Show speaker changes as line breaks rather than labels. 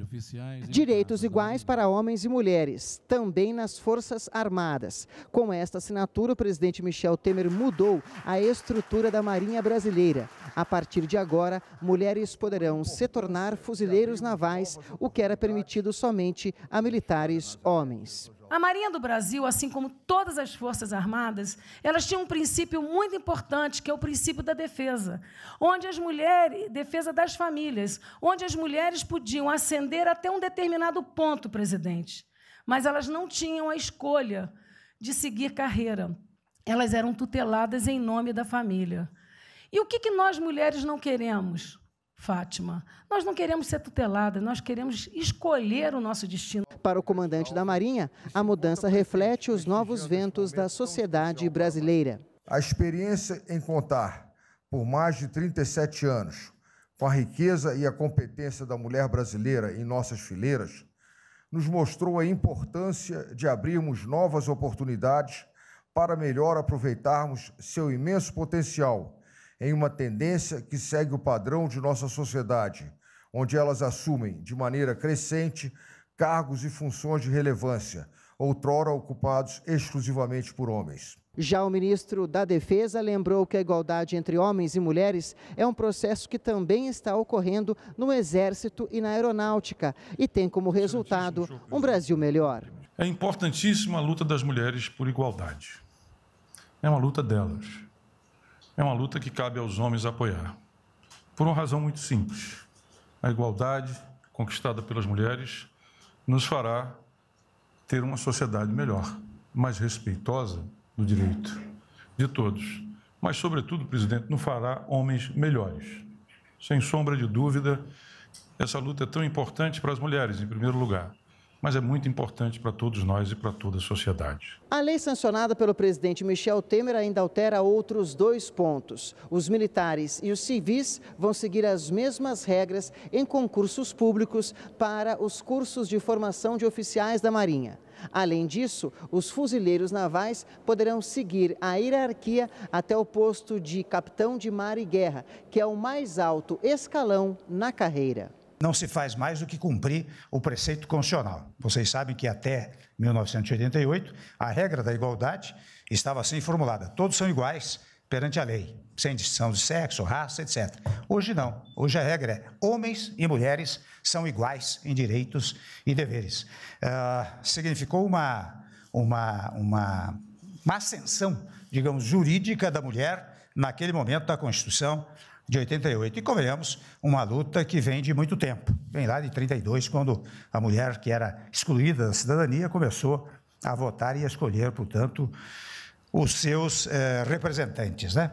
oficiais,
direitos iguais para homens e mulheres, também nas Forças Armadas. Com esta assinatura, o presidente Michel Temer mudou a estrutura da Marinha Brasileira. A partir de agora, mulheres poderão se tornar fuzileiros navais, o que era permitido somente a militares homens.
A Marinha do Brasil, assim como todas as Forças Armadas, elas tinham um princípio muito importante, que é o princípio da defesa, onde as mulheres, defesa das famílias, onde as mulheres podiam ascender até um determinado ponto, presidente, mas elas não tinham a escolha de seguir carreira. Elas eram tuteladas em nome da família. E
o que, que nós mulheres não queremos?
Fátima. Nós não queremos ser tuteladas, nós
queremos escolher o nosso destino. Para o comandante da Marinha, a mudança reflete os novos ventos da sociedade brasileira.
A experiência em contar por mais de 37 anos com a riqueza e a competência da mulher brasileira em nossas fileiras nos mostrou a importância de abrirmos novas oportunidades para melhor aproveitarmos seu imenso potencial em uma tendência que segue o padrão de nossa sociedade, onde elas assumem de maneira crescente cargos e funções de relevância, outrora ocupados exclusivamente por homens.
Já o ministro da Defesa lembrou que a igualdade entre homens e mulheres é um processo que também está ocorrendo no Exército e na Aeronáutica e tem como resultado um Brasil melhor.
É importantíssima a luta das mulheres por igualdade. É uma luta delas é uma luta que cabe aos homens apoiar. Por uma razão muito simples: a igualdade conquistada pelas mulheres nos fará ter uma sociedade melhor, mais respeitosa do direito de todos. Mas, sobretudo, presidente, não fará homens melhores. Sem sombra de dúvida, essa luta é tão importante para as mulheres, em primeiro lugar mas é muito importante para todos nós e para toda a sociedade.
A lei sancionada pelo presidente Michel Temer ainda altera outros dois pontos. Os militares e os civis vão seguir as mesmas regras em concursos públicos para os cursos de formação de oficiais da Marinha. Além disso, os fuzileiros navais poderão seguir a hierarquia até o posto de capitão de mar e guerra, que é o mais alto escalão na carreira
não se faz mais do que cumprir o preceito constitucional. Vocês sabem que até 1988, a regra da igualdade estava assim formulada: todos são iguais perante a lei, sem distinção de sexo, raça, etc. Hoje não. Hoje a regra é: homens e mulheres são iguais em direitos e deveres. Uh, significou uma, uma, uma, uma ascensão, digamos, jurídica da mulher naquele momento da Constituição de 88. E, convenhamos, uma luta que vem de muito tempo. Vem lá de 32, quando a mulher que era excluída da cidadania começou a votar e a escolher, portanto, os seus eh, representantes, né?